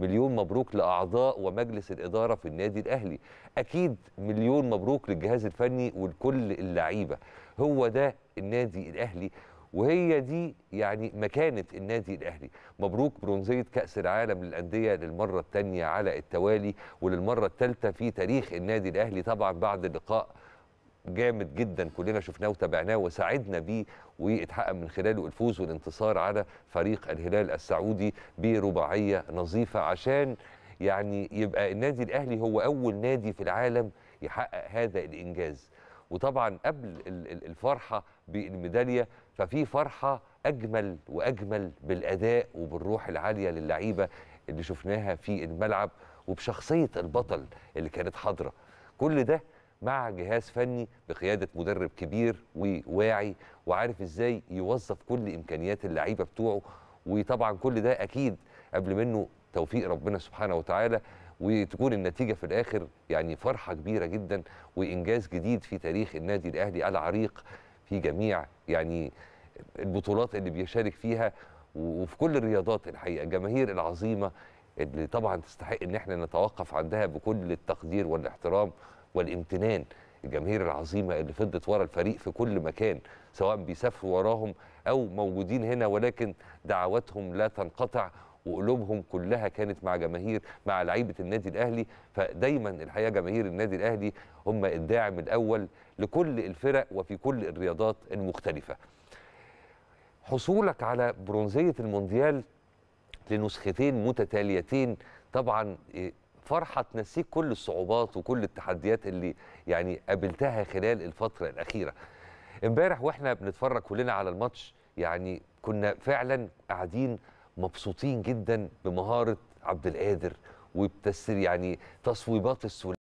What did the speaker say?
مليون مبروك لاعضاء ومجلس الاداره في النادي الاهلي اكيد مليون مبروك للجهاز الفني ولكل اللعيبه هو ده النادي الاهلي وهي دي يعني مكانة النادي الأهلي مبروك برونزية كأس العالم للأندية للمرة الثانية على التوالي وللمرة الثالثة في تاريخ النادي الأهلي طبعا بعد لقاء جامد جدا كلنا شفناه وتابعناه وساعدنا بيه واتحقق من خلاله الفوز والانتصار على فريق الهلال السعودي برباعيه نظيفه عشان يعني يبقى النادي الاهلي هو اول نادي في العالم يحقق هذا الانجاز وطبعا قبل الفرحه بالميداليه ففي فرحه اجمل واجمل بالاداء وبالروح العاليه للعيبه اللي شفناها في الملعب وبشخصيه البطل اللي كانت حاضره كل ده مع جهاز فني بقياده مدرب كبير وواعي وعارف ازاي يوظف كل امكانيات اللعيبه بتوعه وطبعا كل ده اكيد قبل منه توفيق ربنا سبحانه وتعالى وتكون النتيجه في الاخر يعني فرحه كبيره جدا وانجاز جديد في تاريخ النادي الاهلي العريق في جميع يعني البطولات اللي بيشارك فيها وفي كل الرياضات الحقيقه الجماهير العظيمه اللي طبعا تستحق ان احنا نتوقف عندها بكل التقدير والاحترام والامتنان الجماهير العظيمه اللي فضت ورا الفريق في كل مكان سواء بيسافروا وراهم او موجودين هنا ولكن دعواتهم لا تنقطع وقلوبهم كلها كانت مع جماهير مع لعيبه النادي الاهلي فدايما الحقيقه جماهير النادي الاهلي هم الداعم الاول لكل الفرق وفي كل الرياضات المختلفه. حصولك على برونزيه المونديال لنسختين متتاليتين طبعا فرحه تنسيك كل الصعوبات وكل التحديات اللي يعني قابلتها خلال الفتره الاخيره امبارح واحنا بنتفرج كلنا على الماتش يعني كنا فعلا قاعدين مبسوطين جدا بمهاره عبد القادر وبتسر يعني تصويبات السوليه